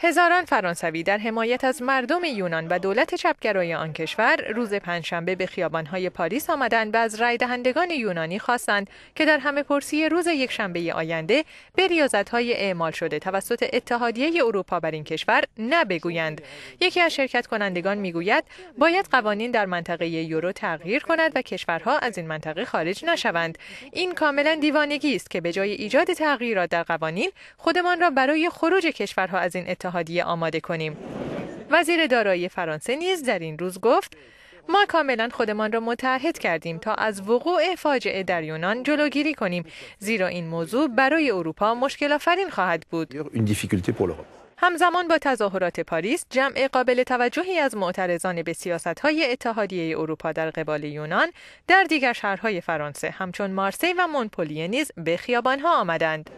هزاران فرانسوی در حمایت از مردم یونان و دولت چپگرای آن کشور روز پنجشنبه به خیابانهای پاریس آمدند و از رای دهندگان یونانی خواستند که در همه پرسی روز یکشنبه آینده به های اعمال شده توسط اتحادیه اروپا بر این کشور نبگویند. یکی از شرکت کنندگان میگوید باید قوانین در منطقه یورو تغییر کند و کشورها از این منطقه خارج نشوند. این کاملا دیوانگی است که به جای ایجاد تغییرات در قوانین خودمان را برای خروج کشورها از این اتحادیه آماده کنیم. وزیر دارایی فرانسه نیز در این روز گفت ما کاملا خودمان را متحد کردیم تا از وقوع فاجعه در یونان جلوگیری کنیم زیرا این موضوع برای اروپا مشکل آفرین خواهد بود همزمان با تظاهرات پاریس جمع قابل توجهی از معترضان به سیاست های اتحادیه اروپا در قبال یونان در دیگر شهرهای فرانسه همچون مارسی و مونپلیه نیز به خیابان ها آمدند